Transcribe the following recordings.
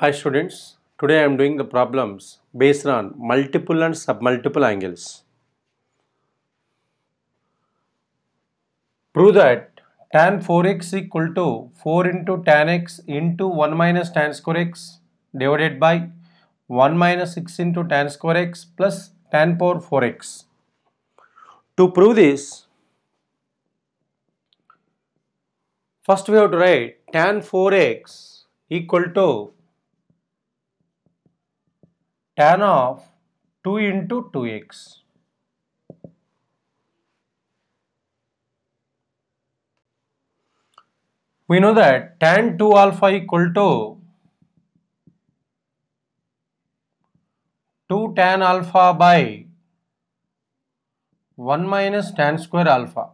Hi students, today I am doing the problems based on multiple and submultiple angles. Prove that tan 4x equal to 4 into tan x into 1 minus tan square x divided by 1 minus 6 into tan square x plus tan power 4x. To prove this, first we have to write tan 4x equal to tan of 2 into 2x. We know that tan 2 alpha equal to 2 tan alpha by 1 minus tan square alpha.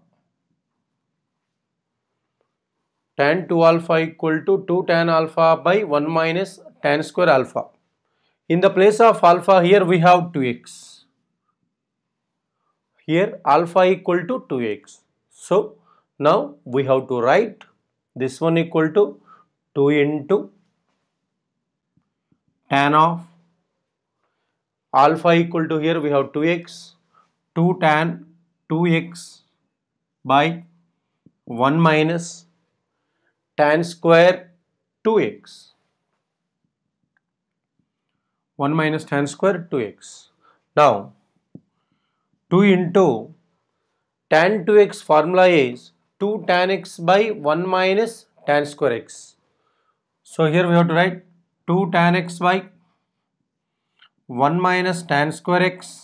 Tan 2 alpha equal to 2 tan alpha by 1 minus tan square alpha. In the place of alpha here we have 2x. Here alpha equal to 2x. So now we have to write this one equal to 2 into tan of alpha equal to here we have 2x 2 tan 2x by 1 minus tan square 2x 1 minus tan square 2x. Now 2 into tan 2x formula is 2 tan x by 1 minus tan square x. So here we have to write 2 tan x by 1 minus tan square x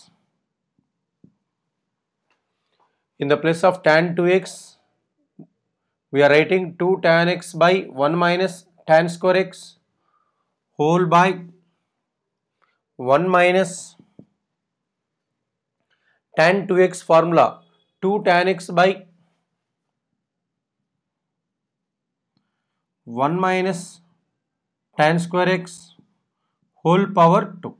in the place of tan 2x we are writing 2 tan x by 1 minus tan square x whole by 1 minus tan 2x formula 2 tan x by 1 minus tan square x whole power 2.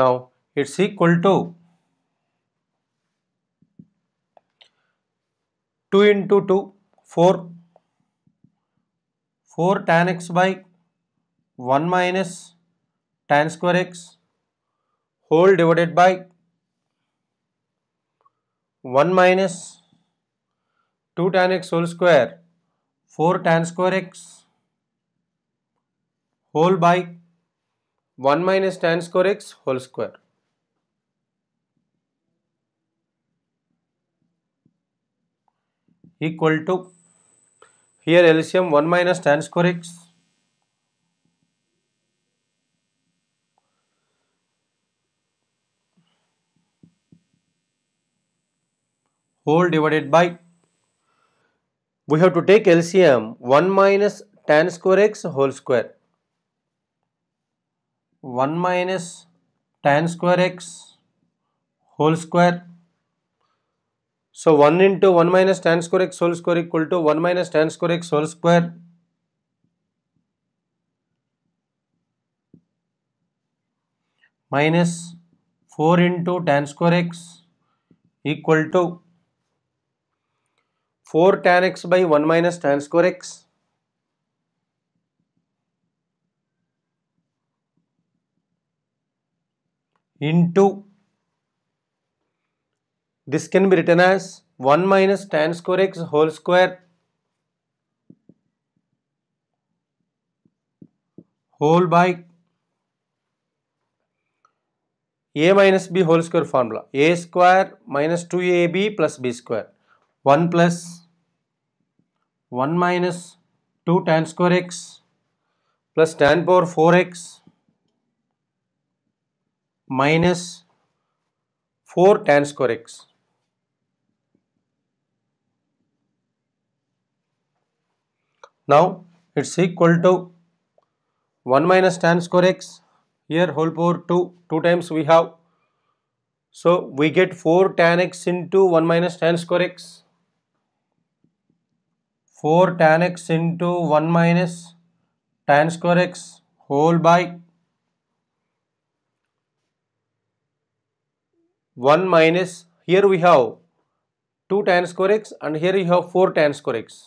Now it's equal to 2 into 2 4 4 tan x by 1 minus tan square x whole divided by 1 minus 2 tan x whole square 4 tan square x whole by 1 minus tan square x whole square. equal to here LCM 1 minus tan square x whole divided by we have to take LCM 1 minus tan square x whole square 1 minus tan square x whole square so 1 into 1 minus tan square x whole square equal to 1 minus tan square x whole square minus 4 into tan square x equal to 4 tan x by 1 minus tan square x. into this can be written as 1 minus tan square x whole square whole by a minus b whole square formula a square minus 2ab plus b square 1 plus 1 minus 2 tan square x plus tan power 4x minus 4 tan square x. Now it's equal to 1 minus tan square x here whole power 2 2 times we have so we get 4 tan x into 1 minus tan square x 4 tan x into 1 minus tan square x whole by 1 minus here we have 2 tan square x and here we have 4 tan square x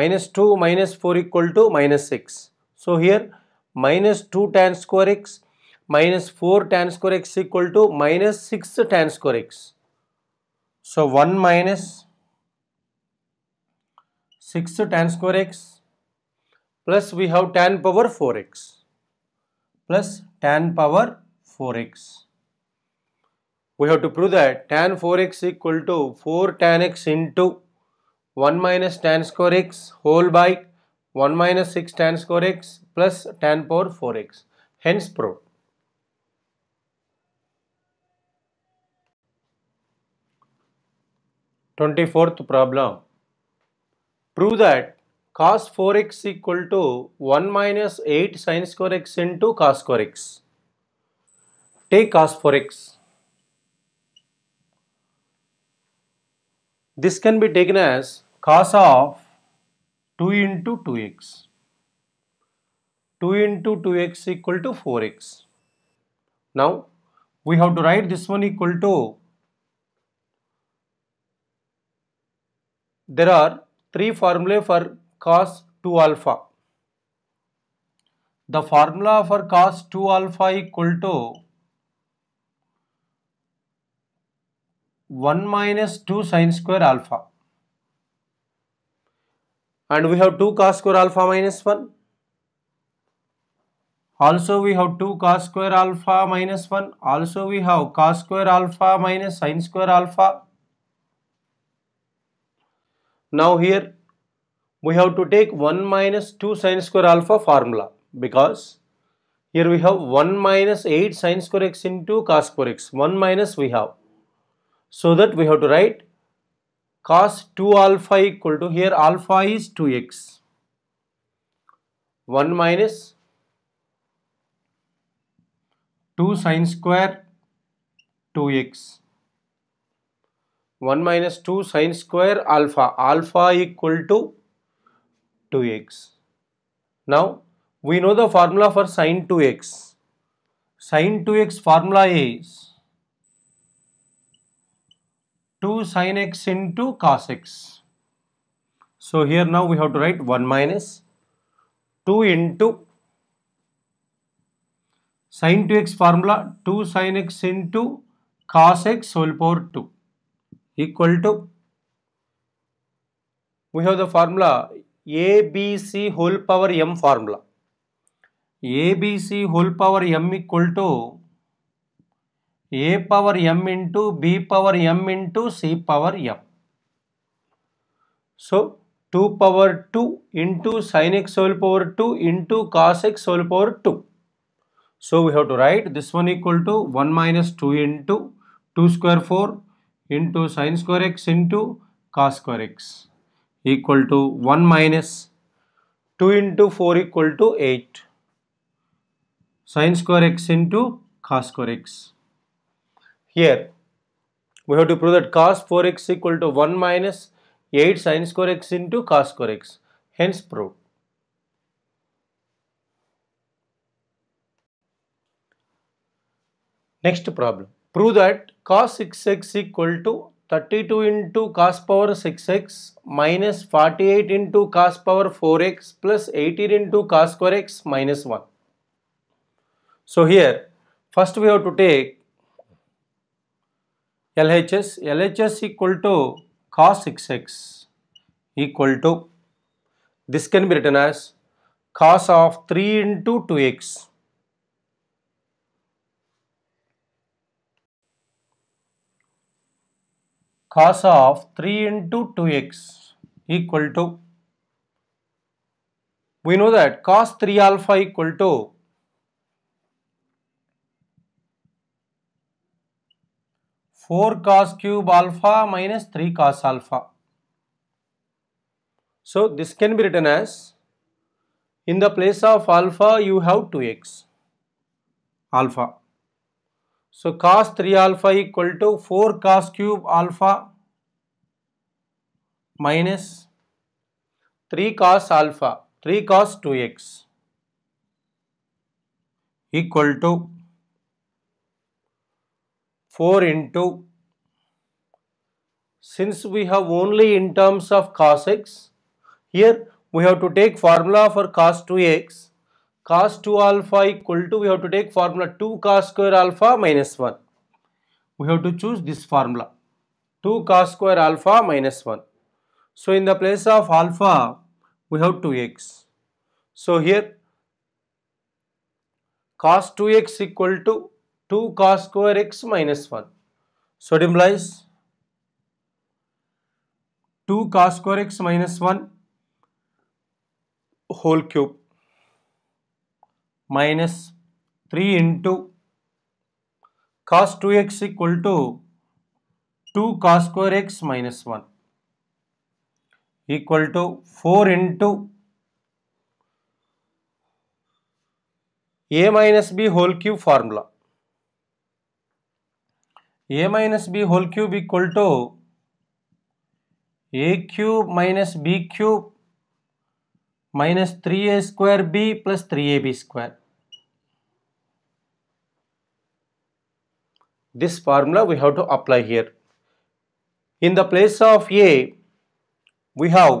minus 2 minus 4 equal to minus 6 so here minus 2 tan square x minus 4 tan square x equal to minus 6 tan square x so 1 minus 6 tan square x plus we have tan power 4x plus tan power 4x. We have to prove that tan 4x equal to 4 tan x into 1 minus tan square x whole by 1 minus 6 tan square x plus tan power 4x. Hence prove. Twenty-fourth problem. Prove that cos 4x equal to 1 minus 8 sin square x into cos square x. Take cos 4x. This can be taken as cos of 2 into 2x. 2 into 2x equal to 4x. Now, we have to write this one equal to, there are three formulae for cos 2 alpha. The formula for cos 2 alpha equal to 1 minus 2 sine square alpha. And we have 2 cos square alpha minus 1. Also we have 2 cos square alpha minus 1. Also we have cos square alpha minus sine square alpha now here we have to take 1 minus 2 sine square alpha formula because here we have 1 minus 8 sine square x into cos square x 1 minus we have so that we have to write cos 2 alpha equal to here alpha is 2x 1 minus 2 sine square 2x 1 minus 2 sine square alpha alpha equal to 2x now we know the formula for sine 2x sine 2x formula is 2 sine x into cos x so here now we have to write 1 minus 2 into sine 2x formula 2 sine x into cos x whole power 2 equal to we have the formula ABC whole power m formula ABC whole power m equal to a power m into b power m into c power m. So 2 power 2 into sin x whole power 2 into cos x whole power 2. So we have to write this one equal to 1 minus 2 into 2 square 4 into sine square x into cos square x equal to 1 minus 2 into 4 equal to 8 sine square x into cos square x. Here we have to prove that cos 4x equal to 1 minus 8 sine square x into cos square x. Hence prove. Next problem. Prove that cos 6x equal to 32 into cos power 6x minus 48 into cos power 4x plus 18 into cos square x minus 1. So here first we have to take LHS. LHS equal to cos 6x equal to this can be written as cos of 3 into 2x cos of 3 into 2x equal to we know that cos 3 alpha equal to four cos cube alpha minus three cos alpha. So this can be written as in the place of alpha you have 2x alpha so cos 3 alpha equal to 4 cos cube alpha minus 3 cos alpha 3 cos 2x equal to 4 into since we have only in terms of cos x here we have to take formula for cos 2x cos 2 alpha equal to we have to take formula 2 cos square alpha minus 1. We have to choose this formula 2 cos square alpha minus 1. So in the place of alpha we have 2x. So here cos 2x equal to 2 cos square x minus 1. So it implies 2 cos square x minus 1 whole cube minus 3 into cos 2x equal to 2 cos square x minus 1 equal to 4 into a minus b whole cube formula. a minus b whole cube equal to a cube minus b cube minus 3a square b plus 3ab square this formula we have to apply here. In the place of A, we have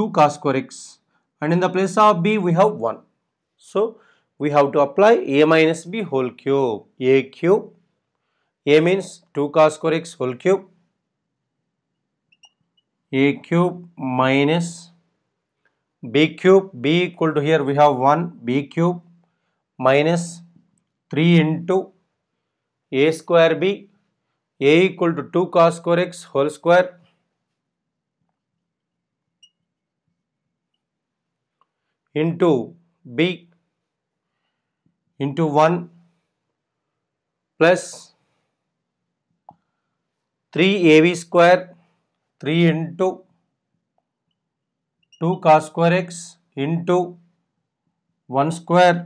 2 cos square x and in the place of B, we have 1. So, we have to apply A minus B whole cube, A cube, A means 2 cos square x whole cube, A cube minus B cube, B equal to here we have 1, B cube minus 3 into a square b a equal to 2 cos square x whole square into b into 1 plus 3 ab square 3 into 2 cos square x into 1 square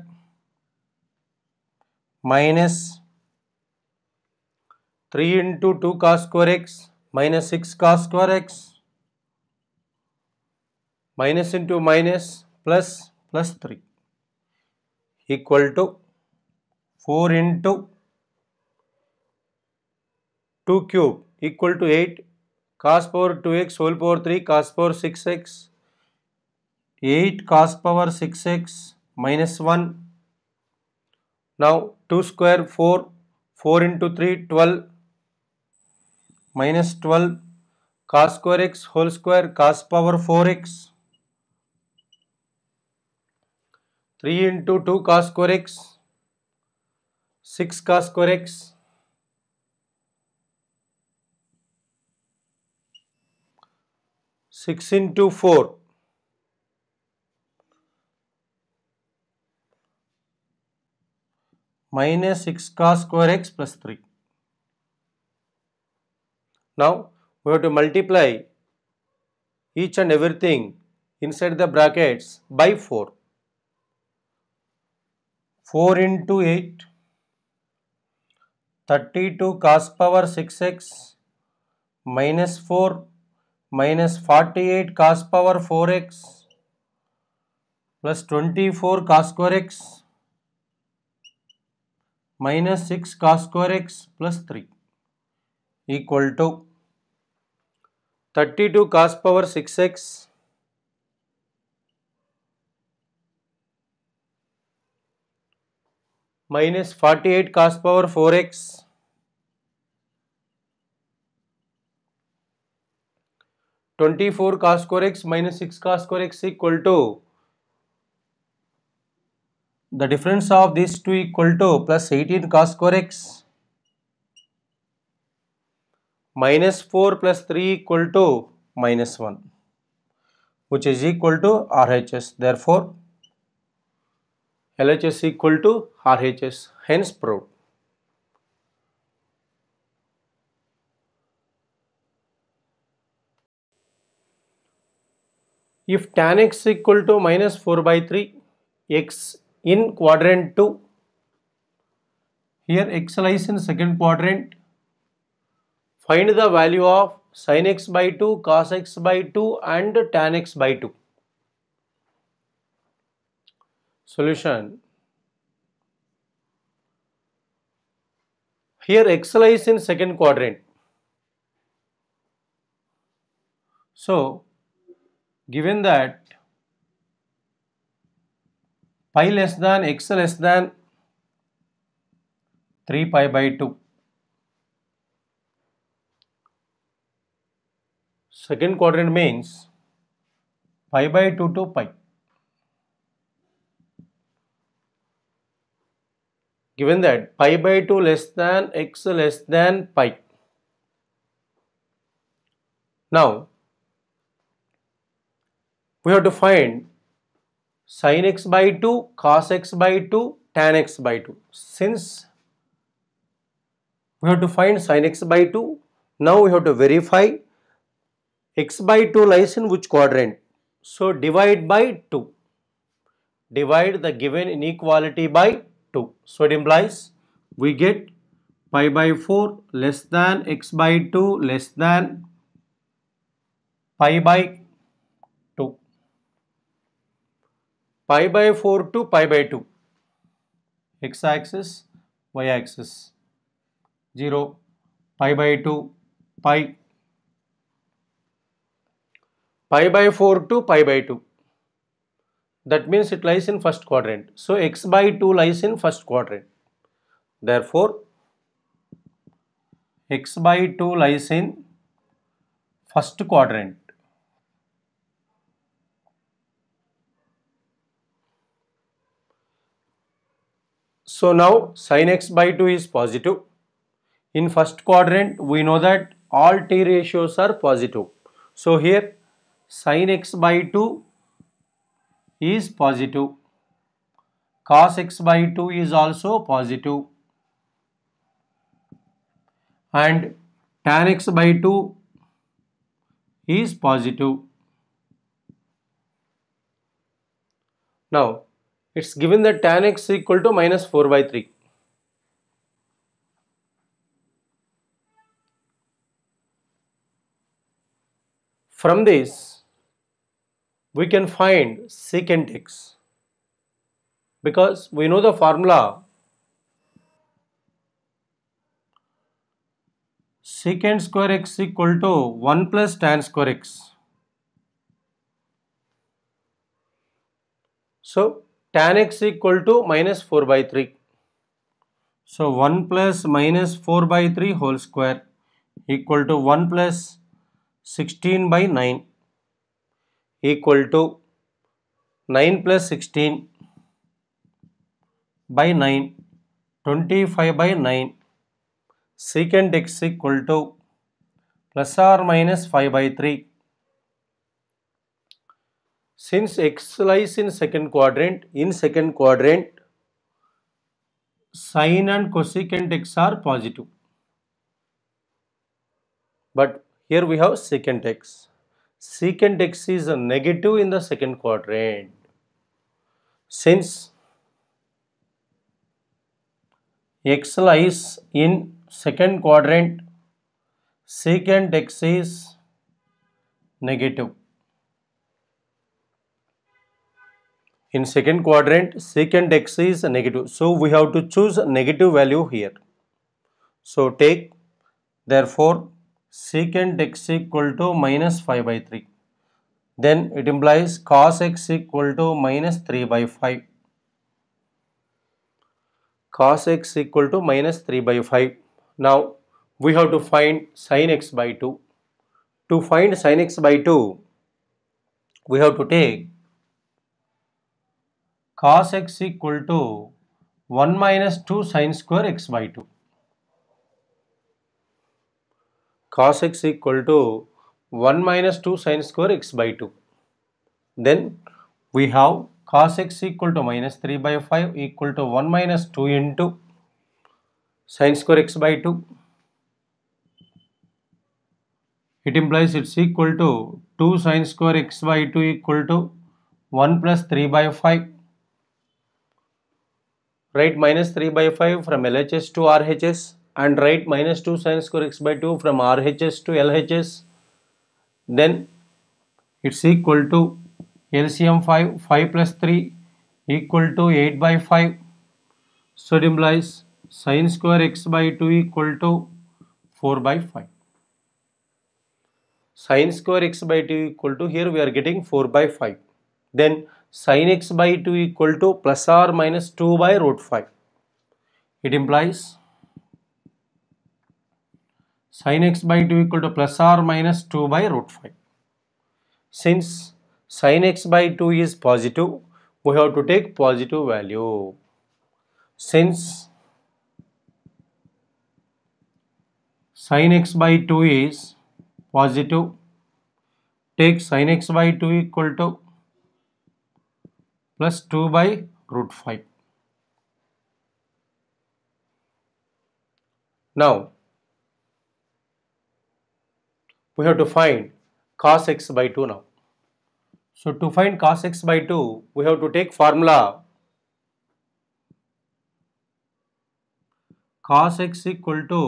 minus 3 into 2 cos square x minus 6 cos square x minus into minus plus plus 3 equal to 4 into 2 cube equal to 8 cos power 2x whole power 3 cos power 6x 8 cos power 6x minus 1 now 2 square 4 4 into 3 12 minus 12 cos square x whole square cos power 4x 3 into 2 cos square x 6 cos square x Six into four, minus six cos square x plus three. Now we have to multiply each and everything inside the brackets by 4. 4 into 8, 32 cos power 6x minus 4 minus 48 cos power 4x plus 24 cos square x minus 6 cos square x plus 3 equal to 32 cos power 6x minus 48 cos power 4x Twenty-four cos square x minus six cos square x equal to the difference of these two equal to plus eighteen cos square x minus 4 plus 3 equal to minus 1 which is equal to RHS. Therefore, LHS equal to RHS hence proved. If tan x equal to minus 4 by 3 x in quadrant 2 here x lies in second quadrant find the value of sin x by 2, cos x by 2 and tan x by 2. Solution. Here x lies in second quadrant. So, given that pi less than x less than 3 pi by 2 Second quadrant means pi by 2 to pi. Given that pi by 2 less than x less than pi. Now, we have to find sin x by 2, cos x by 2, tan x by 2. Since we have to find sin x by 2, now we have to verify x by 2 lies in which quadrant? So divide by 2. Divide the given inequality by 2. So it implies we get pi by 4 less than x by 2 less than pi by 2. Pi by 4 to pi by 2. x axis, y axis. 0, pi by 2, pi pi by 4 to pi by 2. That means it lies in first quadrant. So x by 2 lies in first quadrant. Therefore, x by 2 lies in first quadrant. So now sin x by 2 is positive. In first quadrant we know that all t ratios are positive. So here sin x by 2 is positive. Cos x by 2 is also positive. And tan x by 2 is positive. Now, it's given that tan x equal to minus 4 by 3. From this, we can find secant x because we know the formula secant square x equal to 1 plus tan square x. So tan x equal to minus 4 by 3. So 1 plus minus 4 by 3 whole square equal to 1 plus 16 by 9 equal to 9 plus 16 by 9 25 by 9 secant x equal to plus or minus 5 by 3 since x lies in second quadrant in second quadrant sine and cosecant x are positive but here we have secant x secant x is negative in the second quadrant since x lies in second quadrant secant x is negative in second quadrant secant x is negative so we have to choose negative value here so take therefore secant x equal to minus 5 by 3. Then it implies cos x equal to minus 3 by 5. Cos x equal to minus 3 by 5. Now we have to find sin x by 2. To find sin x by 2, we have to take cos x equal to 1 minus 2 sin square x by 2. cos x equal to 1 minus 2 sine square x by 2. Then we have cos x equal to minus 3 by 5 equal to 1 minus 2 into sine square x by 2. It implies it's equal to 2 sine square x by 2 equal to 1 plus 3 by 5. Write minus 3 by 5 from LHS to RHS and write minus 2 sine square x by 2 from RHS to LHS then it's equal to LCM 5 5 plus 3 equal to 8 by 5 so it implies sine square x by 2 equal to 4 by 5 sine square x by 2 equal to here we are getting 4 by 5 then sine x by 2 equal to plus or minus 2 by root 5 it implies sin x by 2 equal to plus or minus 2 by root 5. Since sin x by 2 is positive, we have to take positive value. Since sin x by 2 is positive, take sin x by 2 equal to plus 2 by root 5. Now, we have to find cos x by 2 now. So to find cos x by 2, we have to take formula cos x equal to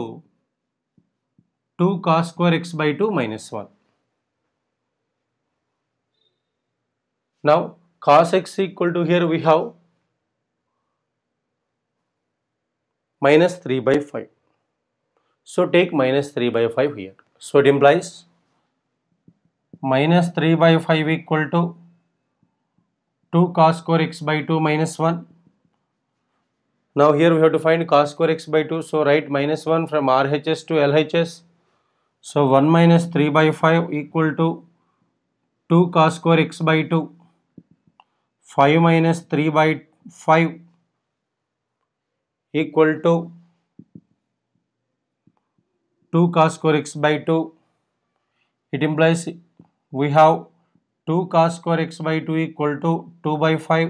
2 cos square x by 2 minus 1. Now cos x equal to here we have minus 3 by 5. So take minus 3 by 5 here. So it implies minus 3 by 5 equal to 2 cos square x by 2 minus 1. Now here we have to find cos square x by 2. So write minus 1 from RHS to LHS. So 1 minus 3 by 5 equal to 2 cos square x by 2. 5 minus 3 by 5 equal to 2 cos square x by 2 it implies we have 2 cos square x by 2 equal to 2 by 5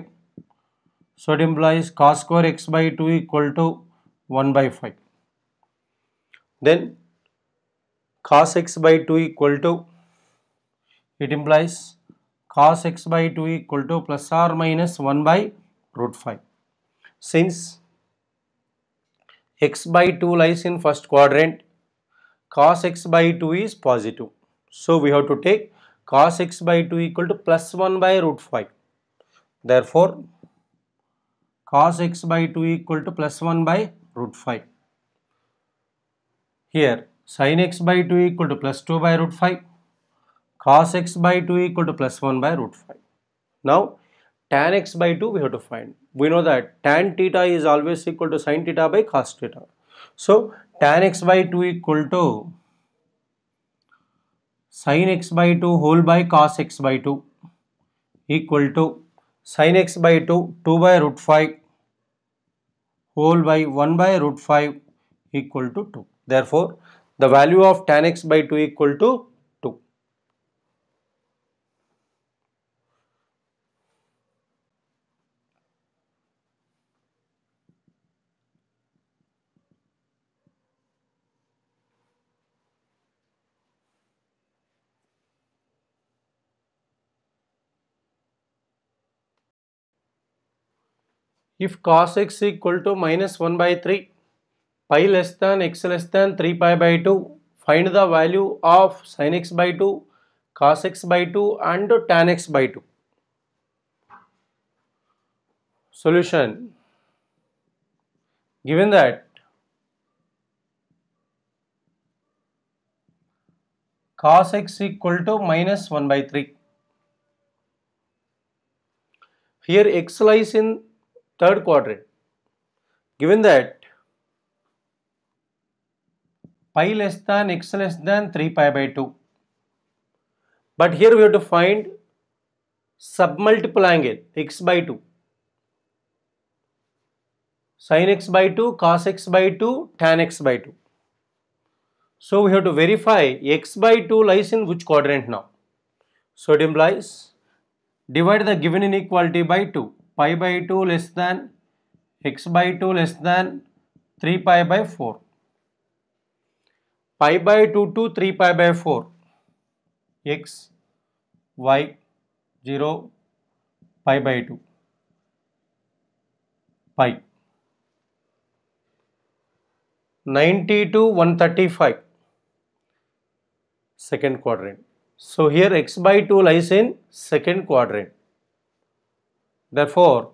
so it implies cos square x by 2 equal to 1 by 5 then cos x by 2 equal to it implies cos x by 2 equal to plus or minus 1 by root 5 since x by 2 lies in first quadrant cos x by 2 is positive. So we have to take cos x by 2 equal to plus 1 by root 5. Therefore, cos x by 2 equal to plus 1 by root 5. Here sin x by 2 equal to plus 2 by root 5. Cos x by 2 equal to plus 1 by root 5. Now tan x by 2 we have to find. We know that tan theta is always equal to sin theta by cos theta. So tan x by 2 equal to sin x by 2 whole by cos x by 2 equal to sin x by 2 2 by root 5 whole by 1 by root 5 equal to 2. Therefore, the value of tan x by 2 equal to if cos x equal to minus 1 by 3, pi less than x less than 3 pi by 2, find the value of sin x by 2, cos x by 2 and tan x by 2. Solution. Given that cos x equal to minus 1 by 3. Here x lies in third quadrant. Given that pi less than x less than 3 pi by 2. But here we have to find submultiple angle x by 2. Sin x by 2, cos x by 2, tan x by 2. So we have to verify x by 2 lies in which quadrant now. So it implies divide the given inequality by 2 pi by 2 less than x by 2 less than 3 pi by 4. Pi by 2 to 3 pi by 4 x y 0 pi by 2 pi 90 to 135 second quadrant. So here x by 2 lies in second quadrant. Therefore,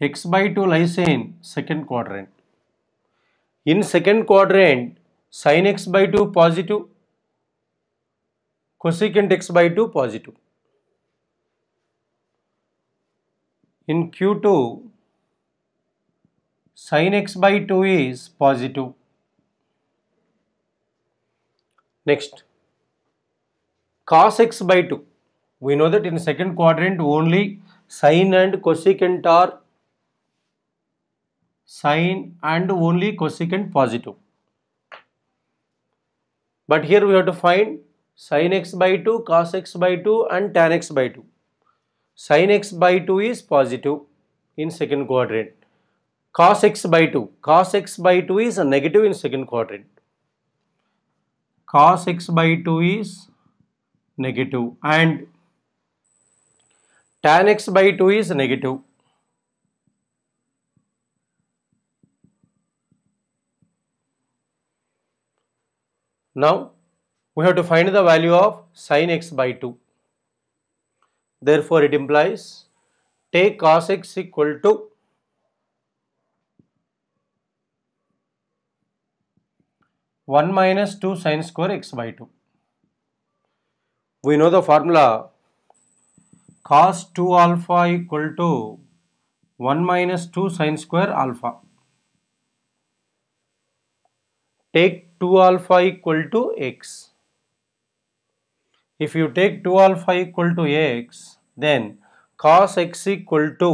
X by 2 lies in second quadrant. In second quadrant, sin x by 2 positive, cosecant x by 2 positive. In Q2, sin x by 2 is positive. Next, cos x by 2 we know that in second quadrant only sine and cosecant are sine and only cosecant positive. But here we have to find sine x by 2, cos x by 2 and tan x by 2. Sine x by 2 is positive in second quadrant. Cos x by 2, cos x by 2 is negative in second quadrant. Cos x by 2 is negative and tan x by 2 is negative. Now we have to find the value of sin x by 2. Therefore it implies take cos x equal to one minus two sin square x by two. We know the formula cos 2 alpha equal to 1 minus 2 sin square alpha. Take 2 alpha equal to x. If you take 2 alpha equal to x, then cos x equal to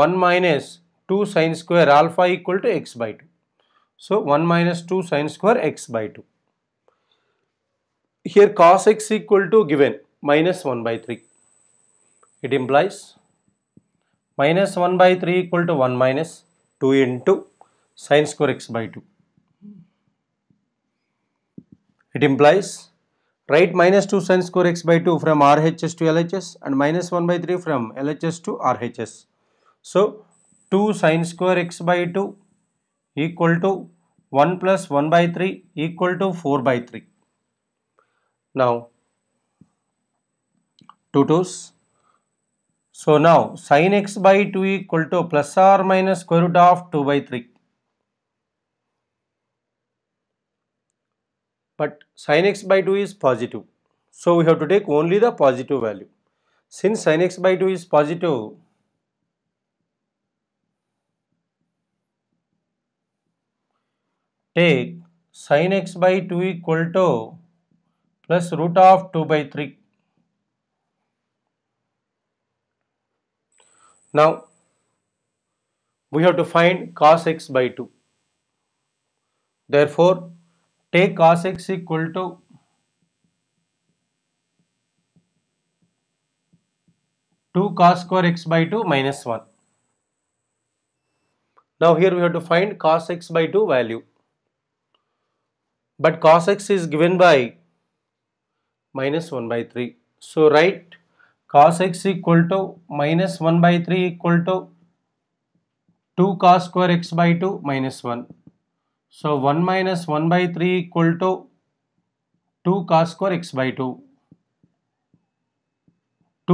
1 minus 2 sin square alpha equal to x by 2. So, 1 minus 2 sin square x by 2. Here cos x equal to given minus 1 by 3. it implies minus 1 by 3 equal to 1 minus 2 into sine square x by 2. It implies write minus 2 sine square x by 2 from RHS to LHS and minus 1 by 3 from LHS to RHS. So 2 sine square x by 2 equal to 1 plus 1 by 3 equal to 4 by 3. Now 2 twos so now sin x by 2 equal to plus or minus square root of 2 by 3. But sin x by 2 is positive. So we have to take only the positive value. Since sin x by 2 is positive, take sin x by 2 equal to plus root of 2 by 3 Now we have to find cos x by 2. Therefore, take cos x equal to two cos square x by 2 minus 1. Now here we have to find cos x by 2 value. But cos x is given by minus 1 by 3. So write cos x equal to minus 1 by 3 equal to 2 cos square x by 2 minus 1. So 1 minus 1 by 3 equal to 2 cos square x by 2.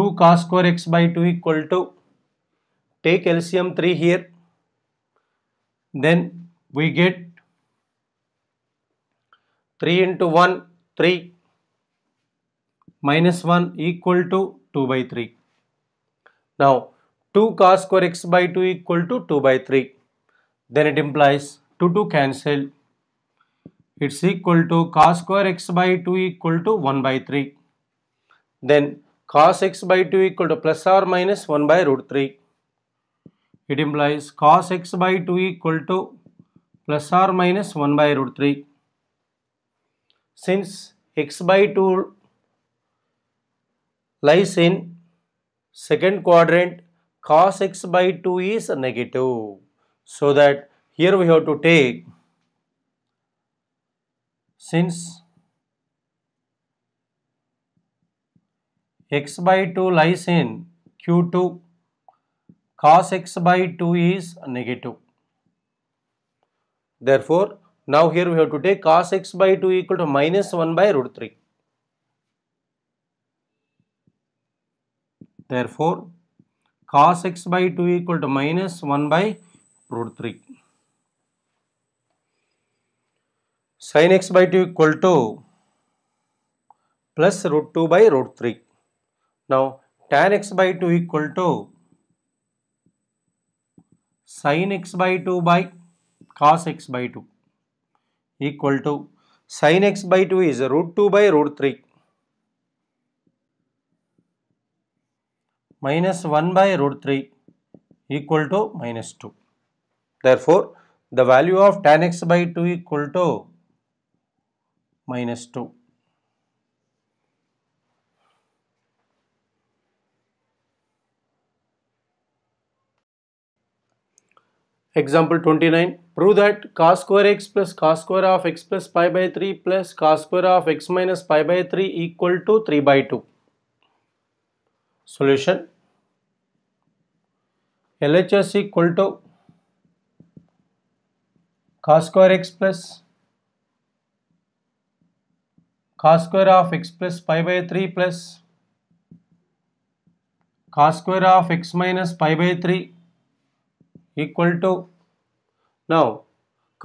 2 cos square x by 2 equal to take LCM 3 here then we get 3 into 1 3 minus 1 equal to 2 by 3. Now 2 cos square x by 2 equal to 2 by 3. Then it implies 2 to cancel. It's equal to cos square x by 2 equal to 1 by 3. Then cos x by 2 equal to plus or minus 1 by root 3. It implies cos x by 2 equal to plus or minus 1 by root 3. Since x by 2 lies in second quadrant cos x by 2 is negative. So that here we have to take since x by 2 lies in q2 cos x by 2 is negative. Therefore, now here we have to take cos x by 2 equal to minus 1 by root 3. Therefore, cos x by 2 equal to minus 1 by root 3. Sin x by 2 equal to plus root 2 by root 3. Now, tan x by 2 equal to sin x by 2 by cos x by 2 equal to sin x by 2 is root 2 by root 3 minus 1 by root 3 equal to minus 2. Therefore, the value of tan x by 2 equal to minus 2. Example 29. Prove that cos square x plus cos square of x plus pi by 3 plus cos square of x minus pi by 3 equal to 3 by 2. solution LHS equal to cos square x plus cos square of x plus pi by 3 plus cos square of x minus pi by 3 equal to now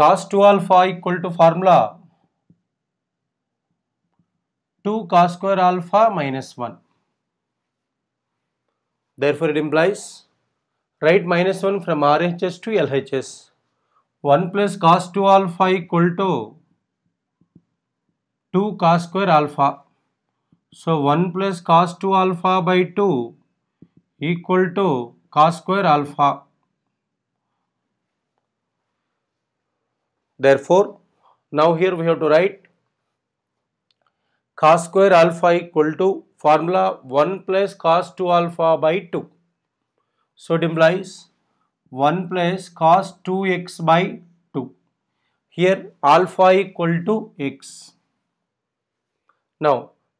cos 2 alpha equal to formula 2 cos square alpha minus 1 Therefore, it implies write minus 1 from RHS to LHS. 1 plus cos 2 alpha equal to 2 cos square alpha. So, 1 plus cos 2 alpha by 2 equal to cos square alpha. Therefore, now here we have to write cos square alpha equal to formula 1 plus cos 2 alpha by 2. So it implies 1 plus cos 2x by 2. Here alpha equal to x. Now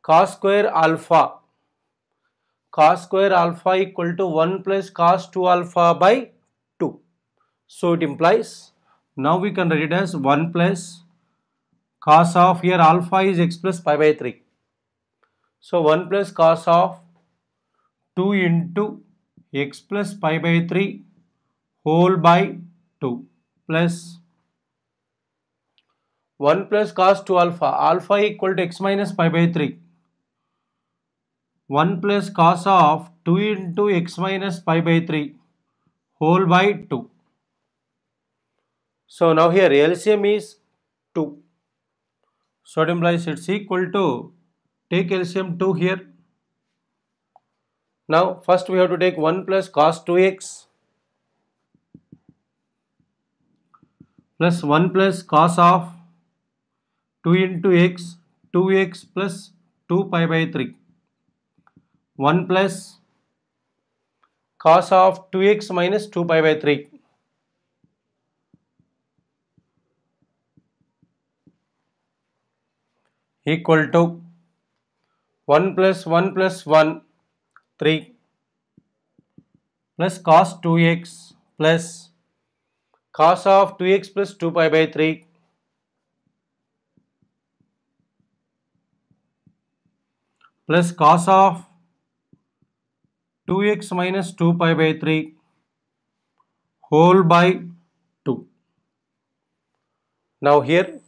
cos square alpha cos square alpha equal to 1 plus cos 2 alpha by 2. So it implies now we can write it as 1 plus cos of here alpha is x plus pi by 3. So 1 plus cos of 2 into x plus pi by 3 whole by 2 plus 1 plus cos 2 alpha alpha equal to x minus pi by 3 1 plus cos of 2 into x minus pi by 3 whole by 2 so now here LCM is 2 so it implies it's equal to take LCM 2 here. Now first we have to take 1 plus cos 2x plus 1 plus cos of 2 into x 2x plus 2 pi by 3 1 plus cos of 2x minus 2 pi by 3 equal to 1 plus 1 plus 1 3 plus cos 2x plus cos of 2x plus 2 pi by 3 plus cos of 2x minus 2 pi by 3 whole by 2. Now here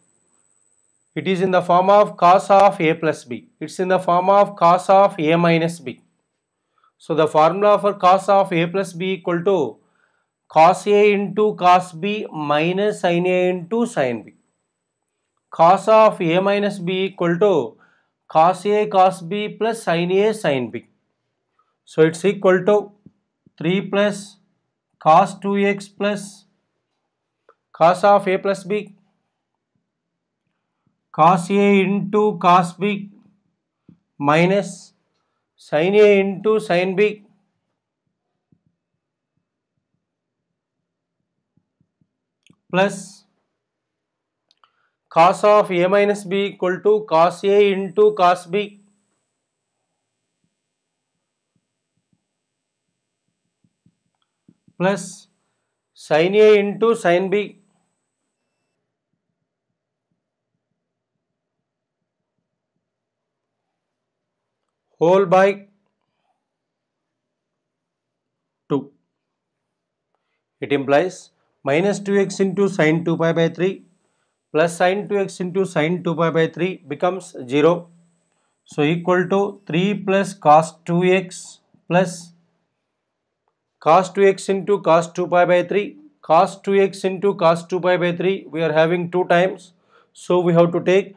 it is in the form of cos of a plus b. It's in the form of cos of a minus b. So the formula for cos of a plus b equal to cos a into cos b minus sin a into sin b. Cos of a minus b equal to cos a cos b plus sin a sin b. So it's equal to 3 plus cos 2x plus cos of a plus b cos A into cos B minus sin A into sin B plus cos of A minus B equal to cos A into cos B plus sin A into sin B whole by 2. It implies minus 2x into sine 2 pi by 3 plus sine 2x into sine 2 pi by 3 becomes 0. So equal to 3 plus cos 2x plus cos 2x into cos 2 pi by 3 cos 2x into cos 2 pi by 3 we are having 2 times. So we have to take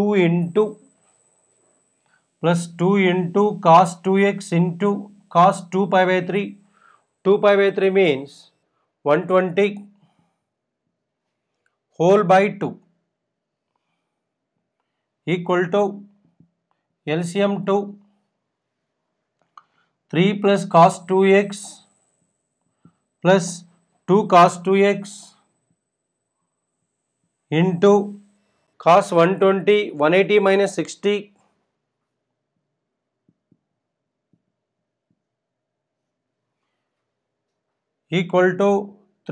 2 into plus 2 into cos 2x into cos 2 pi by 3. 2 pi by 3 means 120 whole by 2 equal to LCM 2 3 plus cos 2x plus 2 cos 2x into cos 120 180 minus 60 equal to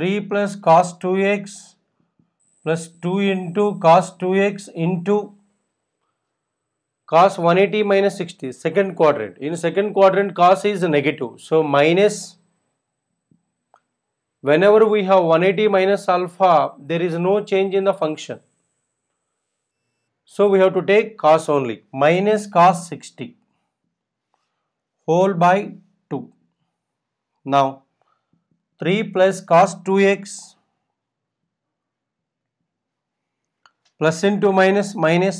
3 plus cos 2x plus 2 into cos 2x into cos 180 minus 60 second quadrant in second quadrant cos is negative so minus whenever we have 180 minus alpha there is no change in the function so we have to take cos only minus cos 60 whole by 2 now 3 plus cos 2x plus into minus minus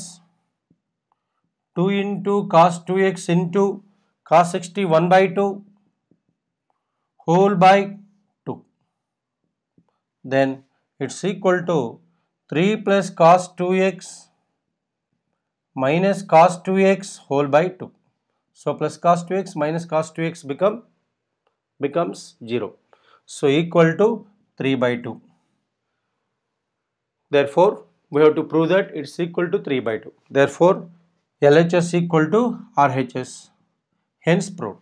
2 into cos 2x into cos 60 1 by 2 whole by 2. Then it's equal to 3 plus cos 2x minus cos 2x whole by 2. So plus cos 2x minus cos 2x become becomes 0. So equal to 3 by 2. Therefore, we have to prove that it's equal to 3 by 2. Therefore, LHS equal to RHS. Hence proved.